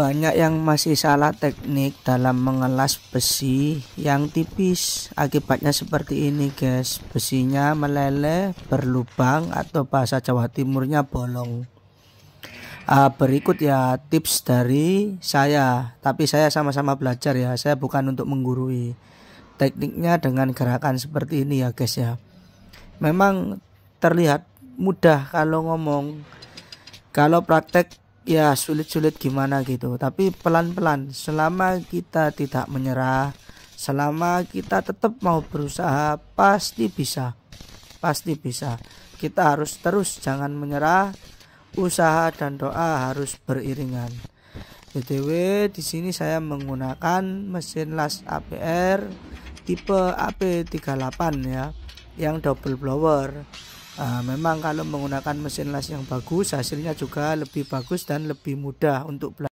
banyak yang masih salah teknik dalam mengelas besi yang tipis akibatnya seperti ini guys besinya meleleh berlubang atau bahasa Jawa Timurnya bolong uh, berikut ya tips dari saya tapi saya sama-sama belajar ya saya bukan untuk menggurui tekniknya dengan gerakan seperti ini ya guys ya memang terlihat mudah kalau ngomong kalau praktek ya sulit-sulit gimana gitu tapi pelan-pelan selama kita tidak menyerah selama kita tetap mau berusaha pasti bisa pasti bisa kita harus terus jangan menyerah usaha dan doa harus beriringan btw di sini saya menggunakan mesin las APR tipe AP38 ya yang double blower uh, memang kalau menggunakan mesin las yang bagus hasilnya juga lebih bagus dan lebih mudah untuk belajar